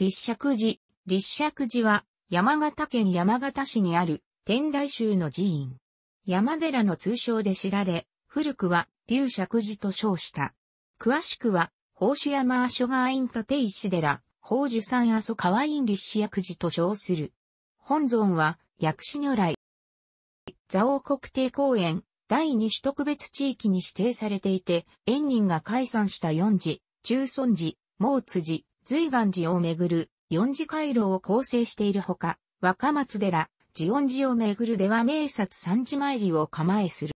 立石寺。立石寺は山形県山形市にある天台宗の寺院。山寺の通称で知られ、古くは龍石寺と称した。詳しくは、宝珠山阿蘇川院立石寺、宝珠山阿蘇川院立石寺と称する。本尊は薬師如来。蔵王国定公園、第二種特別地域に指定されていて、縁人が解散した四寺、中尊寺、毛津寺、随岩寺をめぐる四次回廊を構成しているほか、若松寺、慈恩寺をめぐるでは名刹三次参りを構えする。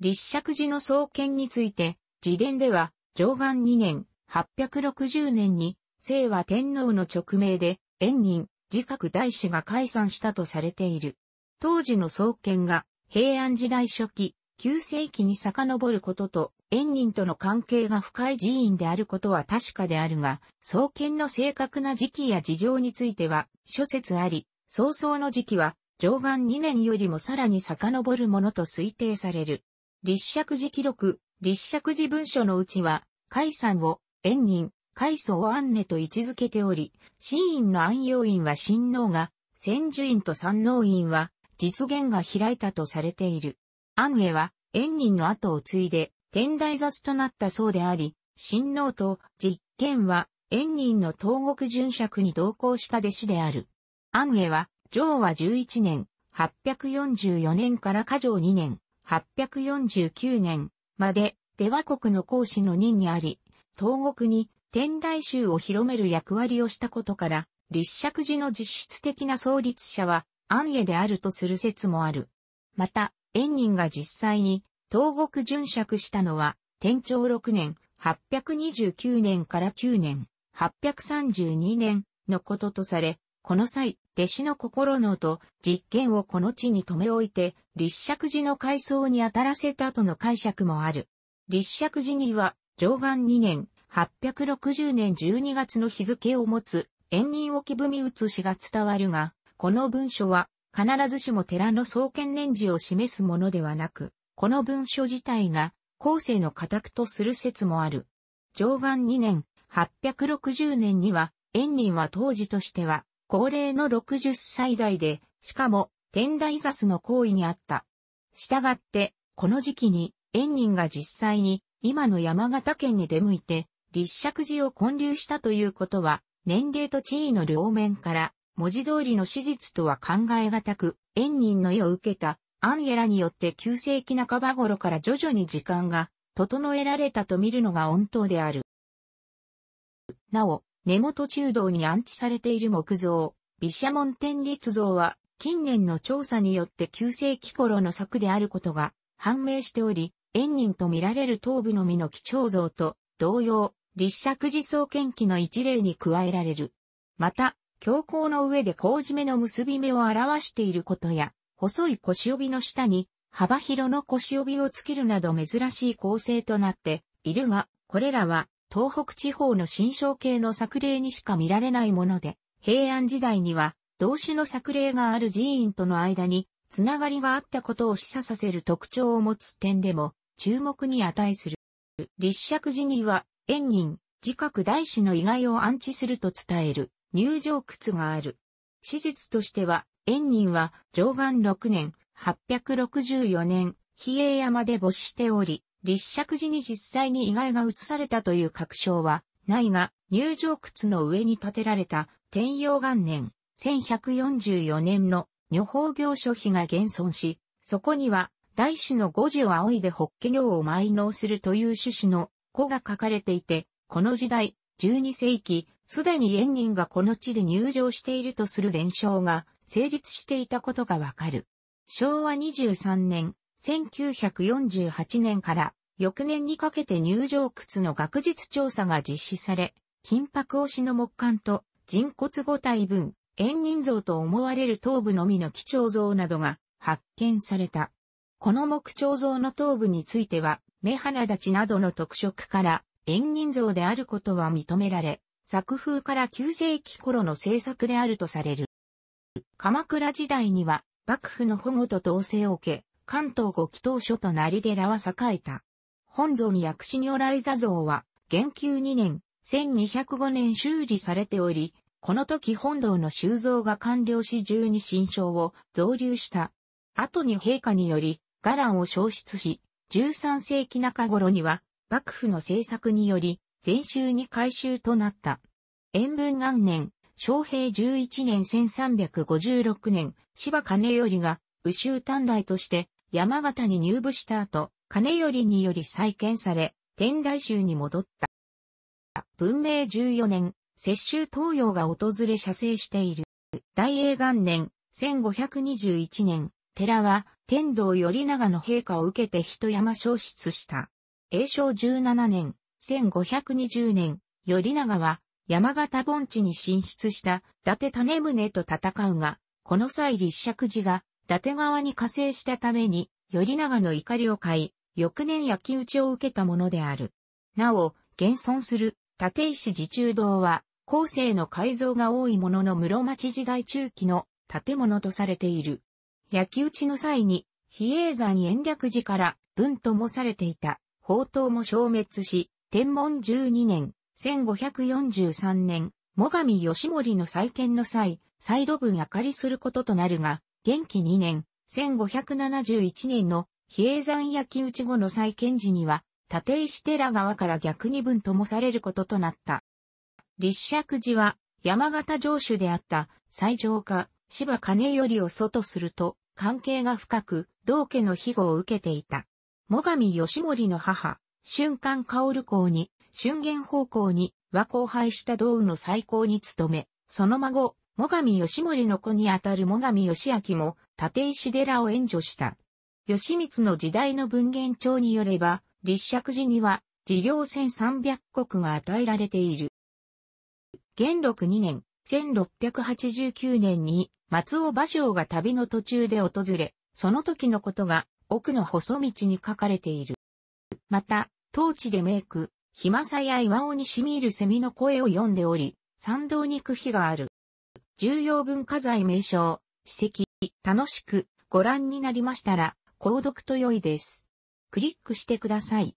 立石寺の創建について、自伝では、上岸2年、860年に、清和天皇の勅命で、縁人、自覚大師が解散したとされている。当時の創建が、平安時代初期、9世紀に遡ることと、縁人との関係が深い寺院であることは確かであるが、創建の正確な時期や事情については諸説あり、早々の時期は上岸2年よりもさらに遡るものと推定される。立石寺記録、立石寺文書のうちは、海山を、縁人、海祖を安寧と位置づけており、真院の安陽院は真能が、千住院と三能院は、実現が開いたとされている。アンエは、縁人の後を継いで、天台雑となったそうであり、神王と実験は、縁人の東国巡爵に同行した弟子である。アンエは、上和11年、844年から下上2年、849年まで、出和国の講師の任にあり、東国に天台宗を広める役割をしたことから、立石寺の実質的な創立者は、安永であるとする説もある。また、円人が実際に東国巡爵したのは、天長6年、829年から9年、832年のこととされ、この際、弟子の心のと実験をこの地に留め置いて、立石寺の改装に当たらせたとの解釈もある。立石寺には、上岸2年、860年12月の日付を持つ、円人置きみ写しが伝わるが、この文書は必ずしも寺の創建年次を示すものではなく、この文書自体が後世の家宅とする説もある。上岸2年、860年には、円人は当時としては、高齢の60歳代で、しかも、天台座の行為にあった。したがって、この時期に、円人が実際に、今の山形県に出向いて、立石寺を建立したということは、年齢と地位の両面から、文字通りの史実とは考えがたく、縁人の絵を受けたアンエラによって旧世紀半ば頃から徐々に時間が整えられたと見るのが本当である。なお、根元中道に安置されている木造、毘沙門天立像は近年の調査によって旧世紀頃の作であることが判明しており、縁人と見られる頭部のみの貴重像と同様、立石寺創建記の一例に加えられる。また、強行の上で工締めの結び目を表していることや、細い腰帯の下に幅広の腰帯をつけるなど珍しい構成となっているが、これらは東北地方の新章系の作例にしか見られないもので、平安時代には同種の作例がある寺院との間につながりがあったことを示唆させる特徴を持つ点でも注目に値する。立石寺には、縁人、自覚大師の意外を安置すると伝える。入場靴がある。史実としては、縁人は、上岸6年、864年、比叡山で没しており、立石寺に実際に遺骸が移されたという確証は、ないが、入場靴の上に建てられた、天陽元年、1144年の女法行書碑が現存し、そこには、大師の五字を仰いで法華行を埋納するという趣旨の子が書かれていて、この時代、12世紀、すでに縁人がこの地で入場しているとする伝承が成立していたことがわかる。昭和23年、1948年から翌年にかけて入場靴の学術調査が実施され、金箔押しの木管と人骨五体分、縁人像と思われる頭部のみの貴重像などが発見された。この木彫像の頭部については、目鼻立ちなどの特色から、縁人像であることは認められ、作風から9世紀頃の制作であるとされる。鎌倉時代には、幕府の保護と統制を受け、関東五祈祷所となり寺は栄えた。本尊薬師如来座像は、元久2年、1205年修理されており、この時本堂の修造が完了し十二神将を増留した。後に陛下により、伽藍を消失し、13世紀中頃には、幕府の政策により、全州に改修となった。延文元年、昭平11年1356年、芝金頼が、宇州短大として山形に入部した後、金頼により再建され、天台宗に戻った。文明14年、摂州東洋が訪れ射精している。大英元年、1521年、寺は天道頼長の陛下を受けて人山消失した。永正17年、1520年、頼長は山形盆地に進出した伊達種宗と戦うが、この際立石寺が伊達側に加勢したために、頼長の怒りを買い、翌年焼き討ちを受けたものである。なお、現存する立石寺中堂は、後世の改造が多いものの室町時代中期の建物とされている。焼き討ちの際に、比叡山延暦寺から文ともされていた、宝刀も消滅し、天文12年、1543年、最上義盛の再建の際、再度分明かりすることとなるが、元気2年、1571年の比叡山焼き討ち後の再建時には、立石寺側から逆二分ともされることとなった。立石寺は、山形城主であった最上家、芝金よりを祖とすると、関係が深く、同家の庇護を受けていた。最上義盛の母、瞬間薫港に、瞬間方向に和光廃した道具の再興に努め、その孫、最上義盛の子にあたる最上義明も、立石寺を援助した。義光の時代の文言帳によれば、立石寺には、事業1300国が与えられている。元禄2年、1689年に、松尾芭蕉が旅の途中で訪れ、その時のことが、奥の細道に書かれている。また、当地でメイク、暇さや岩尾に染み入る蝉の声を読んでおり、参道に区比がある。重要文化財名称、史跡、楽しくご覧になりましたら、購読と良いです。クリックしてください。